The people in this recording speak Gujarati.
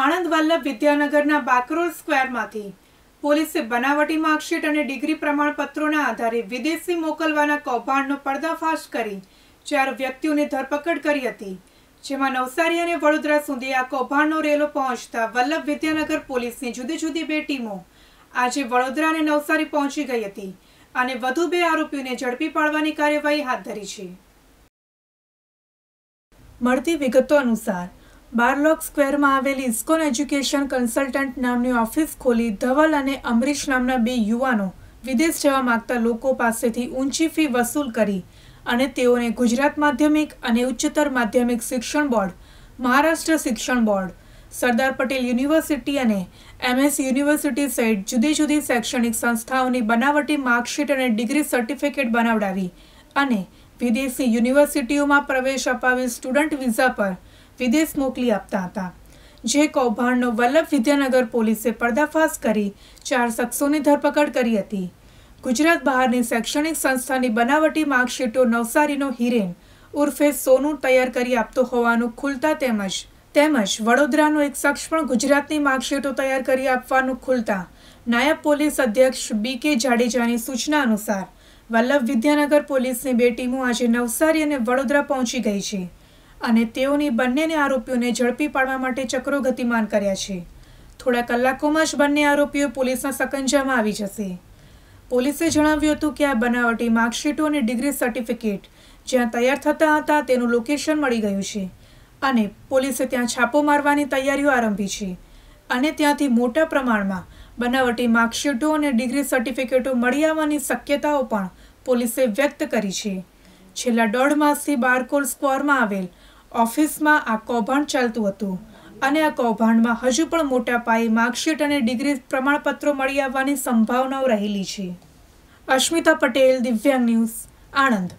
આણંદ વલ્લભ વિદ્યાનગરના બાકરોલ સ્ક્વેરમાંથી પોલીસે બનાવટી માર્કશીટ અને ડિગ્રી પ્રમાણપત્રોના આધારે વિદેશી મોકલવાના કૌભાંડનો પર્દાફાશ કરી ચાર વ્યક્તિઓની ધરપકડ કરી હતી જેમાં નવસારી અને વડોદરા સુધી આ કૌભાંડનો રેલો પહોંચતા વલ્લભ વિદ્યાનગર પોલીસની જુદી જુદી બે ટીમો આજે વડોદરા અને નવસારી પહોંચી ગઈ હતી અને વધુ બે આરોપીઓને ઝડપી પાડવાની કાર્યવાહી હાથ ધરી છે મળતી વિગતો અનુસાર બારલોક સ્ક્વેરમાં આવેલી ઇસ્કોન એજ્યુકેશન કન્સલ્ટન્ટ નામની ઓફિસ ખોલી ધવલ અને અમરીશ નામના બે યુવાનો વિદેશ જવા માગતા લોકો પાસેથી ઊંચી ફી વસૂલ કરી અને તેઓને ગુજરાત માધ્યમિક અને ઉચ્ચતર માધ્યમિક શિક્ષણ બોર્ડ મહારાષ્ટ્ર શિક્ષણ બોર્ડ સરદાર પટેલ યુનિવર્સિટી અને એમએસ યુનિવર્સિટી સહિત જુદી જુદી શૈક્ષણિક સંસ્થાઓની બનાવટી માર્કશીટ અને ડિગ્રી સર્ટિફિકેટ બનાવડાવી અને વિદેશી યુનિવર્સિટીઓમાં પ્રવેશ અપાવી સ્ટુડન્ટ વિઝા પર વિદેશ મોકલી આપતા હતા જે કૌભાંડનો વલ્લભ વિદ્યાનગર પોલીસે પર્દાફાશ કરી ચાર શખ્સોની ધરપકડ કરી હતી ગુજરાત બહારની શૈક્ષણિક સંસ્થાની બનાવટી માર્કશીટો નવસારીનો હિરેન ઉર્ફે સોનું તૈયાર કરી આપતો હોવાનું ખુલતા તેમજ તેમજ વડોદરાનો એક શખ્સ પણ ગુજરાતની માર્કશીટો તૈયાર કરી આપવાનું ખુલતા નાયબ પોલીસ અધ્યક્ષ બી કે જાડેજાની સૂચના અનુસાર વલ્લભ વિદ્યાનગર પોલીસની બે ટીમો આજે નવસારી અને વડોદરા પહોંચી ગઈ છે અને તેઓની બંનેને આરોપીઓને ઝડપી પાડવા માટે ચક્રો ગતિમાન કર્યા છે થોડા કલાકોમાં જ બંને આરોપીઓ પોલીસના સકંજામાં આવી જશે પોલીસે જણાવ્યું હતું કે આ બનાવટી માર્કશીટો અને ડિગ્રી સર્ટિફિકેટ જ્યાં તૈયાર થતા હતા તેનું લોકેશન મળી ગયું છે અને પોલીસે ત્યાં છાપો મારવાની તૈયારીઓ આરંભી છે અને ત્યાંથી મોટા પ્રમાણમાં બનાવટી માર્કશીટો અને ડિગ્રી સર્ટિફિકેટો મળી આવવાની શક્યતાઓ પણ પોલીસે વ્યક્ત કરી છે છેલ્લા દોઢ માસથી બારકોલ સ્કોરમાં આવેલ ઓફિસમાં આ કૌભાંડ ચાલતું હતું અને આ કૌભાંડમાં હજુ પણ મોટા પાયે માર્કશીટ અને ડિગ્રી પ્રમાણપત્રો મળી આવવાની સંભાવનાઓ રહેલી છે અશ્મિતા પટેલ દિવ્યાંગ ન્યૂઝ આણંદ